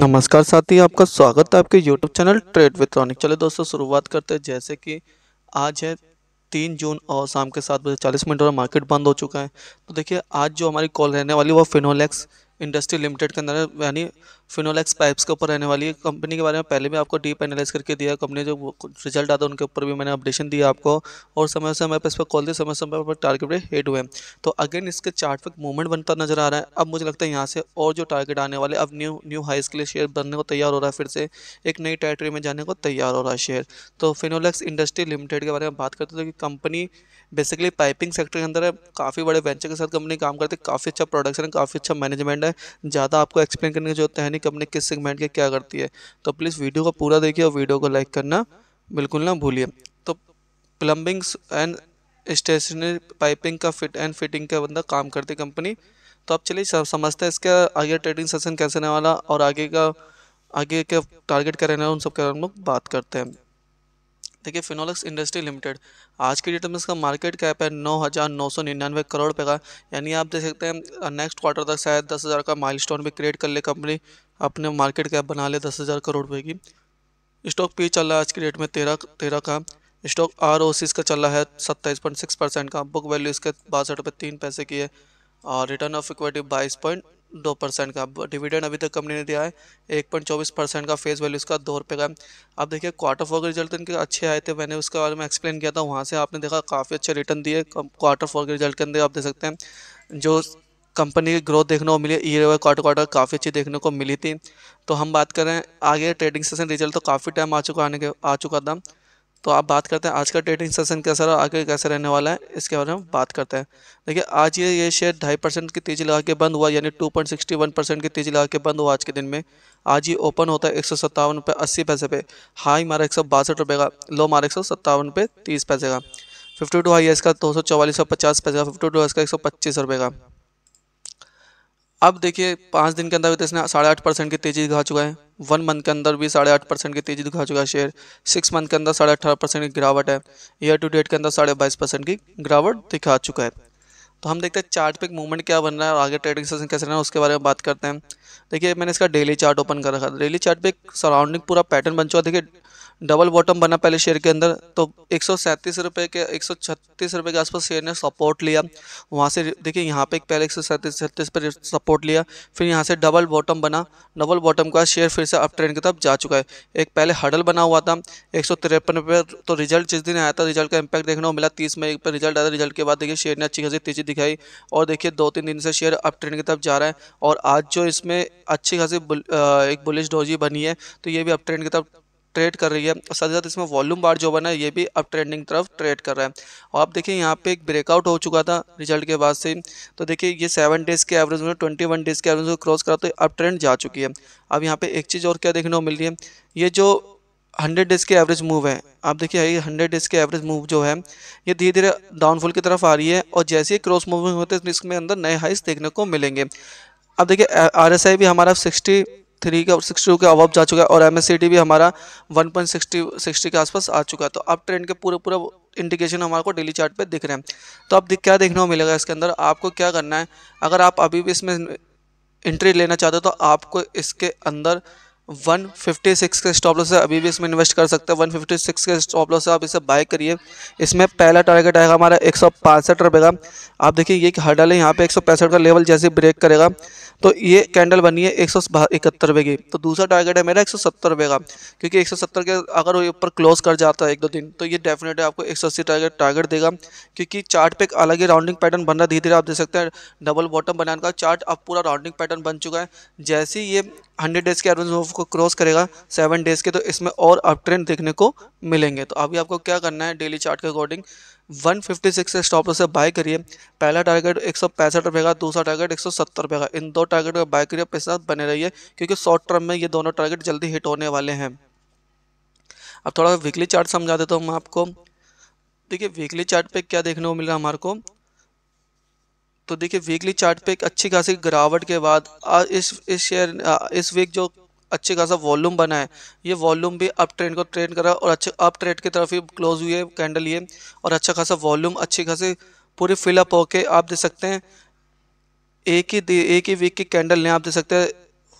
नमस्कार साथी आपका स्वागत है आपके YouTube channel trade with Ronik चले दोस्तों शुरुआत करते हैं जैसे कि आज है तीन जून और शाम के सात बजे चालीस मिनट और मार्केट बंद हो चुका है तो देखिए आज जो हमारी कॉल रहने वाली वो फिनोलेक्स इंडस्ट्री लिमिटेड के अंदर यानी फिनोलेक्स पाइप्स के ऊपर रहने वाली है कंपनी के बारे में पहले भी आपको डीप एनालाइज करके दिया कंपनी जो रिजल्ट आता है उनके ऊपर भी मैंने अपडेशन दिया आपको और समय समय पर इस पर कॉल दी समय समय पर टारगेट पे हिट हुए तो अगेन इसके चार्ट पर मूवमेंट बनता नजर आ रहा है अब मुझे लगता है यहाँ से और जो टारगेट आने वाले अब न्यू न्यू हाइस के लिए शेयर बनने को तैयार हो रहा है फिर से एक नई टेरेटरी में जाने को तैयार हो रहा है शेयर तो फिनोलेक्स इंडस्ट्री लिमिटेड के बारे में बात करते कि कंपनी बेसिकली पाइपिंग सेक्टर के अंदर काफ़ी बड़े वेंचर के साथ कंपनी काम करती है काफ़ी अच्छा प्रोडक्शन है काफ़ी अच्छा मैनेजमेंट है है ज़्यादा आपको एक्सप्लेन करने की जरूरत है नहीं कंपनी अपने किस सेगमेंट के क्या करती है तो प्लीज़ वीडियो को पूरा देखिए और वीडियो को लाइक करना बिल्कुल ना भूलिए तो प्लम्बिंग एंड स्टेशनरी पाइपिंग का फिट एंड फिटिंग का बंदा काम करती कंपनी तो आप चलिए समझते हैं इसका आगे ट्रेडिंग सेशन कैसे रहने वाला और आगे का आगे के टारगेट क्या रहने वाला उन सब के बारे में लोग बात करते हैं देखिए फिनोलक्स इंडस्ट्री लिमिटेड आज की डेट में इसका मार्केट कैप है नौ हज़ार नौ सौ निन्यानवे करोड़ रुपये का यानी आप देख सकते हैं नेक्स्ट क्वार्टर तक शायद दस हज़ार का माइलस्टोन भी क्रिएट कर ले कंपनी अपने मार्केट कैप बना ले दस हज़ार करोड़ रुपये की स्टॉक पी चल रहा है आज की डेट में तेरह तेरह का स्टॉक आर ओ सी इसका चल रहा है सत्ताईस पॉइंट सिक्स परसेंट का बुक वैल्यू इसके बासठ रुपये तीन पैसे की है और रिटर्न ऑफ इक्विटी बाईस पॉइंट दो परसेंट का डिविडेंड अभी तक कंपनी ने दिया है एक पॉइंट चौबीस परसेंट का फेस वैल्यू इसका दो रुपये का अब देखिए क्वार्टर फोर के रिजल्ट इनके अच्छे आए थे मैंने उसके बारे में एक्सप्लेन किया था वहाँ से आपने देखा काफ़ी अच्छे रिटर्न दिए क्वार्टर फोर के रिजल्ट के अंदर आप देख सकते हैं जो कंपनी की ग्रोथ देखने को मिली ईयर ओवर क्वार्टर क्वार्टर काफ़ी अच्छी देखने को मिली थी तो हम बात करें आगे ट्रेडिंग सेशन रिजल्ट तो काफ़ी टाइम आ चुका आने के आ चुका था तो आप बात करते हैं आज का ट्रेडिंग सेशन कैसा रहा आगे कैसे रहने वाला है इसके बारे में बात करते हैं देखिए आज ये ये शेयर ढाई परसेंट की तेज़ी लगा के बंद हुआ यानी two point sixty one percent की तेज़ी लगा के बंद हुआ आज के दिन में आज ये ओपन होता है एक सौ सत्तावन रुपये अस्सी पैसे पे हाई मारा एक सौ बासठ रुपये का लो मारा एक सौ सत्तावन रुपये तीस पैसे का फिफ्टी टू हाई है इसका दो सौ चौवालीस सौ पचास पैसे का फिफ्टी टू है इसका एक सौ पच्चीस रुपये का अब देखिए पाँच दिन के अंदर तो इसने साढ़े आठ परसेंट की तेज़ी दिखा चुका है वन मंथ के अंदर भी साढ़े आठ परसेंट की तेजी दिखा चुका है शेयर सिक्स मंथ के अंदर साढ़े अठारह परसेंट की गिरावट है ईयर टू डेट के अंदर साढ़े बाईस परसेंट की गिरावट दिखा चुका है तो हम देखते हैं चार्ट पे मूवमेंट क्या बन रहा है और आगे ट्रेडिंग सेशन कैसे रहना है उसके बारे में बात करते हैं देखिए मैंने इसका डेली चार्ट ओपन कर रखा डेली चार्ट पे एक सराउंडिंग पूरा पैटर्न बन चुका है देखिए डबल बॉटम बना पहले शेयर के अंदर तो एक रुपये के एक सौ के आसपास शेयर ने सपोर्ट लिया वहाँ से देखिए यहाँ पे पहले एक सौ पर सपोर्ट लिया फिर यहाँ से डबल बॉटम बना डबल बॉटम का शेयर फिर से अप ट्रेंड की तरफ जा चुका है एक पहले हडल बना हुआ था एक सौ तो रिजल्ट जिस दिन आया था रिजल्ट का इम्पैक्ट देखने को मिला तीस मई पर रिजल्ट आया रिजल्ट के बाद देखिए शेयर ने अच्छी खासी तेजी दिखाई और देखिए दो तीन दिन से शेयर अप ट्रेंड की तरफ जा रहा है और आज जो इसमें अच्छी खासी एक बुलिश डोजी बनी है तो ये भी अप ट्रेंड की तरफ ट्रेड कर रही है और साथ ही साथ इसमें वॉल्यूम बार जो बना है ये भी अब ट्रेंडिंग तरफ ट्रेड कर रहा है और आप देखिए यहाँ पे एक ब्रेकआउट हो चुका था रिजल्ट के बाद से तो देखिए ये सेवन डेज़ के एवरेज में ट्वेंटी वन डेज़ के एवरेज को क्रॉस करा तो अब ट्रेंड जा चुकी है अब यहाँ पे एक चीज़ और क्या देखने को मिल रही है ये जो हंड्रेड डेज़ के एवरेज मूव है आप देखिए ये हंड्रेड डेज़ के एवरेज मूव जो है ये धीरे धीरे डाउनफॉल की तरफ आ रही है और जैसे ही क्रॉस मूविंग होते हैं इसमें अंदर नए हाइस देखने को मिलेंगे अब देखिए आर भी हमारा सिक्सटी थ्री का सिक्सटी टू के अवब जा चुका है और एम भी हमारा वन पॉइंट सिक्सटी सिक्सटी के आसपास आ चुका है तो अब ट्रेंड के पूरे पूरा इंडिकेशन हमारे को डेली चार्ट पे दिख रहे हैं तो अब क्या देखने को मिलेगा इसके अंदर आपको क्या करना है अगर आप अभी भी इसमें एंट्री लेना चाहते हो तो आपको इसके अंदर 156 के स्टॉप लॉस से अभी भी इसमें इन्वेस्ट कर सकते हैं 156 के स्टॉप लॉस से आप इसे बाय करिए इसमें पहला टारगेट आएगा हमारा एक रुपए का आप देखिए ये हडल है यहाँ पे एक का लेवल जैसे ब्रेक करेगा तो ये कैंडल बनी है एक सौ रुपये की तो दूसरा टारगेट है मेरा एक सौ रुपये का क्योंकि एक सौ के अगर वो ऊपर क्लोज कर जाता है एक दो दिन तो ये डेफिनेटली आपको एक सौ टारगेट टारगेट देगा क्योंकि चार्ट पे एक अलग ही राउंडिंग पैटर्न बन रहा है धीरे धीरे आप देख सकते हैं डबल बॉटम बनाने का चार्ट अब पूरा राउंडिंग पैटर्न बन चुका है जैसे ही ये हंड्रेड डेज के एवरेज को क्रॉस करेगा सेवन डेज़ के तो इसमें और अप ट्रेंड देखने को मिलेंगे तो अभी आपको क्या करना है डेली चार्ट के अकॉर्डिंग 156 फिफ्टी सिक्स स्टॉप से बाय करिए पहला टारगेट एक रुपए का दूसरा टारगेट एक रुपए का इन दो टारगेट का बाय करिए पैसा बने रहिए क्योंकि शॉर्ट टर्म में ये दोनों टारगेट जल्दी हिट होने वाले हैं अब थोड़ा वीकली चार्ट समझा देता हूँ मैं आपको देखिए वीकली चार्ट पे क्या देखने को मिल रहा है हमारे को तो देखिए वीकली चार्ट पे एक अच्छी खासी गिरावट के बाद आ, इस इस शेयर इस वीक जो अच्छे खासा वॉल्यूम बना है ये वॉल्यूम भी अप ट्रेंड को ट्रेंड करा और अच्छे अप ट्रेड की तरफ ही क्लोज हुई है कैंडल ये और अच्छा खासा वॉल्यूम अच्छे खासे पूरे फिलअप होके आप दे सकते हैं एक ही एक ही वीक की कैंडल ने आप दे सकते हैं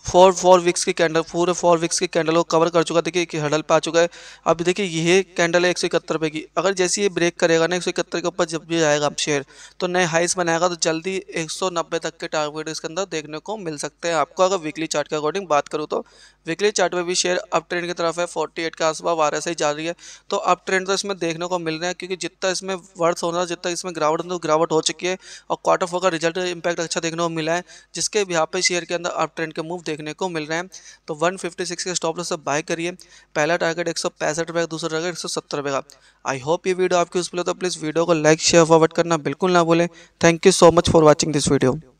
फोर फोर वीक्स की कैंडल पूरे फोर वीक्स की कैंडल को कवर कर चुका देखिए कि हडल पे आ चुका है अब देखिए ये कैंडल है एक सौ इकहत्तर रुपये की अगर जैसे ये ब्रेक करेगा ना एक सौ इकहत्तर के ऊपर जब भी आएगा शेयर तो नए हाइस बनाएगा तो जल्दी एक सौ नब्बे तक के टारगेट इसके अंदर देखने को मिल सकते हैं आपको अगर वीकली चार्ट के अकॉर्डिंग बात करूँ तो वीकली चार्ट में भी शेयर अप ट्रेंड की तरफ है फोर्टी एट के आसपास आर से ही जा रही है तो अप ट्रेंड तो इसमें देखने को मिल रहा है क्योंकि जितना इसमें वर्थ होना जितना इसमें गिरावट होना गिरावट हो चुकी है और क्वार्टर फोर का रिजल्ट इम्पैक्ट अच्छा देखने को मिला है जिसके यहाँ पे शेयर के अंदर अप ट्रेंड के मूव देखने को मिल रहे हैं तो 156 के स्टॉप लॉस से बाय करिए पहला टारगेट एक सौ पैंसठ रुपये का दूसरा टारगेट एक सौ सत्तर रुपये का आई होप ये वीडियो आपकी उस पर तो प्लीज़ वीडियो को लाइक शेयर फॉरवर्ड करना बिल्कुल ना भूलें thank you so much for watching this video